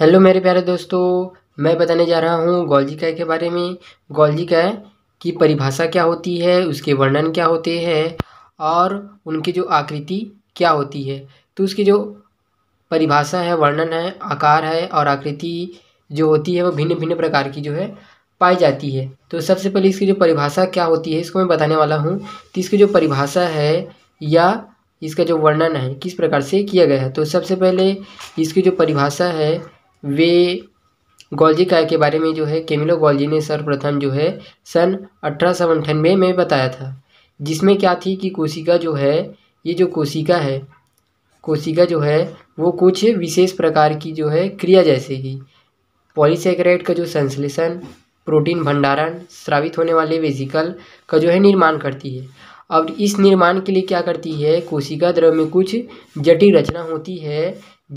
hello मेरे प्यारे दोस्तों मैं बताने जा रहा हूँ गौलजी काय के बारे में गौलजी काय की परिभाषा क्या होती है उसके वर्णन क्या होते हैं और उनकी जो आकृति क्या होती है तो उसकी जो परिभाषा है वर्णन है आकार है और आकृति जो होती है वो भिन्न भिन्न प्रकार की जो है पाई जाती है तो सबसे पहले इसकी जो परिभाषा क्या होती है इसको मैं बताने वाला हूँ तो इसकी जो परिभाषा है या इसका जो वर्णन है किस प्रकार से किया गया है तो सबसे पहले इसकी जो परिभाषा है वे गोल्जी काय के बारे में जो है केमिलो गोल्जी ने सर्वप्रथम जो है सन अठारह में बताया था जिसमें क्या थी कि कोशिका जो है ये जो कोशिका है कोशिका जो है वो कुछ विशेष प्रकार की जो है क्रिया जैसे कि पॉलीसेक्राइड का जो संश्लेषण प्रोटीन भंडारण स्रावित होने वाले वेजिकल का जो है निर्माण करती है अब इस निर्माण के लिए क्या करती है कोशिका द्रव में कुछ जटिल रचना होती है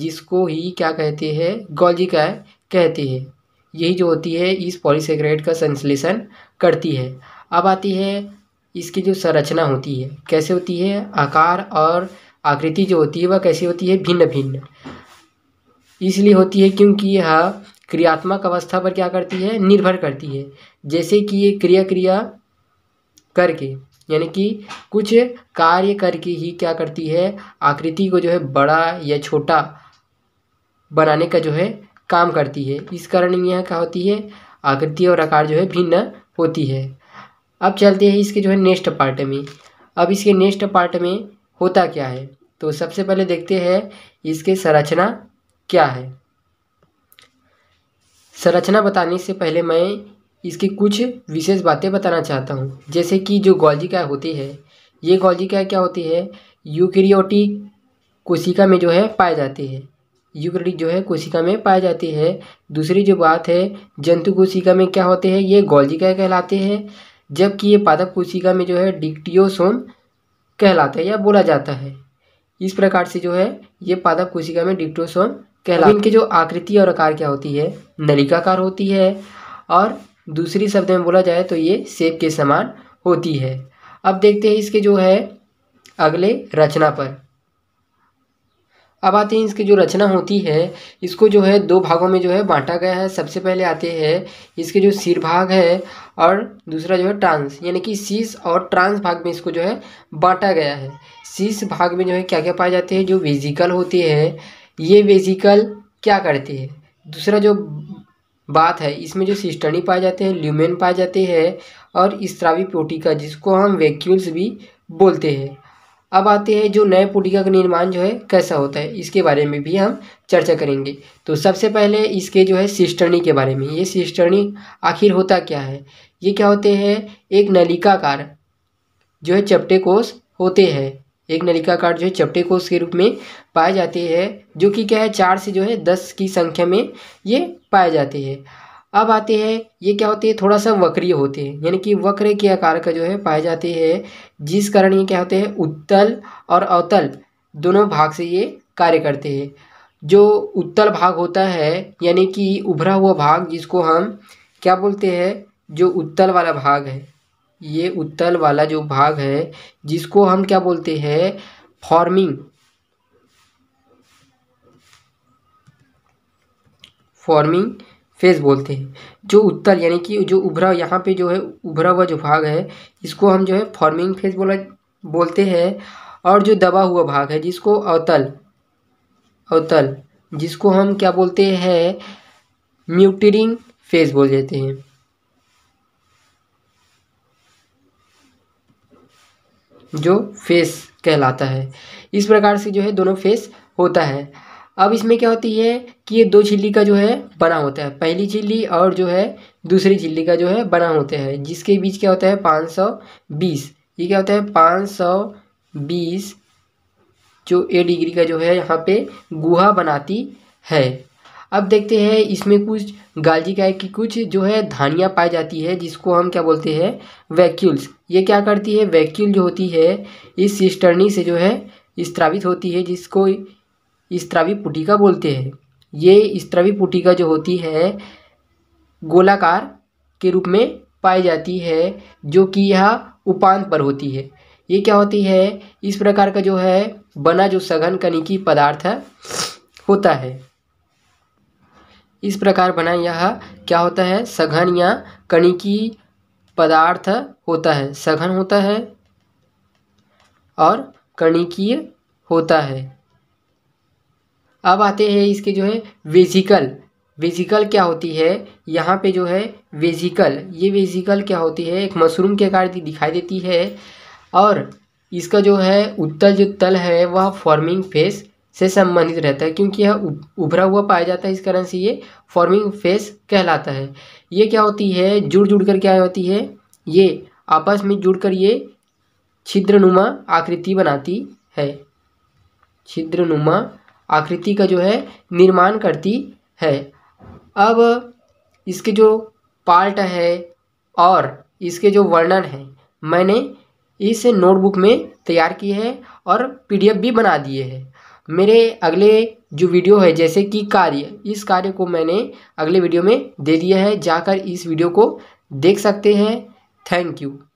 जिसको ही क्या कहते हैं गौल्जिका है, कहते हैं यही जो होती है इस पॉलीसेक्रेट का संश्लेषण करती है अब आती है इसकी जो संरचना होती है कैसे होती है आकार और आकृति जो होती है वह कैसी होती है भिन्न भिन्न इसलिए होती है क्योंकि यह क्रियात्मक अवस्था पर क्या करती है निर्भर करती है जैसे कि ये क्रिया क्रिया करके यानी कि कुछ कार्य करके ही क्या करती है आकृति को जो है बड़ा या छोटा बनाने का जो है काम करती है इस कारण यह क्या होती है आकृति और आकार जो है भिन्न होती है अब चलते हैं इसके जो है नेक्स्ट पार्ट में अब इसके नेक्स्ट पार्ट में होता क्या है तो सबसे पहले देखते हैं इसके संरचना क्या है संरचना बताने से पहले मैं इसकी कुछ विशेष बातें बताना चाहता हूँ जैसे कि जो गॉल्जिका होती है ये गॉल्जिका क्या होती है यूक्रियोटिक कोशिका में जो है पाई जाती है यूक्रिटिक जो है कोशिका में पाई जाती है दूसरी जो बात है जंतु कोशिका में क्या होते हैं ये गॉल्जिका कहलाते हैं जबकि ये पादप कोशिका में जो है डिक्टियोसोम कहलाता है या बोला जाता है इस प्रकार से जो है ये पादप कोशिका में डिक्टोसोम कहलाते हैं इनकी जो आकृति और आकार क्या होती है नलिकाकार होती है और दूसरी शब्द में बोला जाए तो ये सेब के समान होती है अब देखते हैं इसके जो है अगले रचना पर अब आते हैं इसकी जो रचना होती है इसको जो है दो भागों में जो है बांटा गया है सबसे पहले आते हैं इसके जो सिर भाग है और दूसरा जो है ट्रांस यानी कि शीश और ट्रांस भाग में इसको जो है बांटा गया है शीश भाग में जो है क्या क्या पाए जाते हैं जो वेजिकल होती है ये वेजिकल क्या करती है दूसरा जो बात है इसमें जो सिस्टनी पाए जाते हैं ल्यूमेन पाए जाते हैं और इसत्रावी पोटिका जिसको हम वैक्यूल्स भी बोलते हैं अब आते हैं जो नए पोटिका का निर्माण जो है कैसा होता है इसके बारे में भी हम चर्चा करेंगे तो सबसे पहले इसके जो है सिस्टर्नी के बारे में ये सिस्टर्नी आखिर होता क्या है ये क्या होते हैं एक नलिकाकार जो है चपटे कोष होते हैं एक नलिका काट जो है चपटे कोष के रूप में पाए जाते हैं जो कि क्या है चार से जो है दस की संख्या में ये पाए जाते हैं अब आते हैं ये क्या होते हैं थोड़ा सा वक्रीय होते हैं यानी कि वक्र के आकार का जो है पाए जाते हैं जिस कारण ये क्या होते हैं उत्तल और अवतल दोनों भाग से ये कार्य करते हैं जो उत्तल भाग होता है यानी कि उभरा हुआ भाग जिसको हम क्या बोलते हैं जो उत्तल वाला भाग है ये उत्तल वाला जो भाग है जिसको हम क्या बोलते हैं फॉर्मिंग फॉर्मिंग फेज बोलते हैं जो उत्तर यानी कि जो उभरा यहाँ पे जो है उभरा हुआ जो भाग है इसको हम जो है फॉर्मिंग फेज बोला बोलते हैं और जो दबा हुआ भाग है जिसको अवतल अवतल जिसको हम क्या बोलते हैं म्यूटरिंग फेज बोल देते हैं जो फेस कहलाता है इस प्रकार से जो है दोनों फेस होता है अब इसमें क्या होती है कि ये दो झिल्ली का जो है बना होता है पहली झिल्ली और जो है दूसरी झिल्ली का जो है बना होते हैं जिसके बीच क्या होता है पाँच सौ बीस ये क्या होता है पाँच सौ बीस जो ए डिग्री का जो है यहाँ पे गुहा बनाती है अब देखते हैं इसमें कुछ गालजी गाय की कुछ जो है धानियाँ पाई जाती है जिसको हम क्या बोलते हैं वैक्यूल्स ये क्या करती है वैक्यूल जो होती है इस सिस्टर्नी से जो है स्त्रावित होती है जिसको स्त्रावी पुटिका बोलते हैं ये स्त्रावी पुटिका जो होती है गोलाकार के रूप में पाई जाती है जो कि यह उपांत पर होती है ये क्या होती है इस प्रकार का जो है बना जो सघन कनिकी पदार्थ होता है इस प्रकार बना यह क्या होता है सघन या कणिकी पदार्थ होता है सघन होता है और कणिकीय होता है अब आते हैं इसके जो है वेजिकल वेजिकल क्या होती है यहाँ पे जो है वेजिकल ये वेजिकल क्या होती है एक मशरूम के आकार दिखाई देती है और इसका जो है उत्तल जो तल है वह फॉर्मिंग फेस से संबंधित रहता है क्योंकि यह उभरा हुआ पाया जाता है इस कारण से ये फॉर्मिंग फेस कहलाता है ये क्या होती है जुड़ जुड़ कर क्या होती है ये आपस में जुड़कर ये छिद्रनुमा आकृति बनाती है छिद्रनुमा आकृति का जो है निर्माण करती है अब इसके जो पार्ट है और इसके जो वर्णन है मैंने इस नोटबुक में तैयार की है और पीडीएफ भी बना दिए हैं मेरे अगले जो वीडियो है जैसे कि कार्य इस कार्य को मैंने अगले वीडियो में दे दिया है जाकर इस वीडियो को देख सकते हैं थैंक यू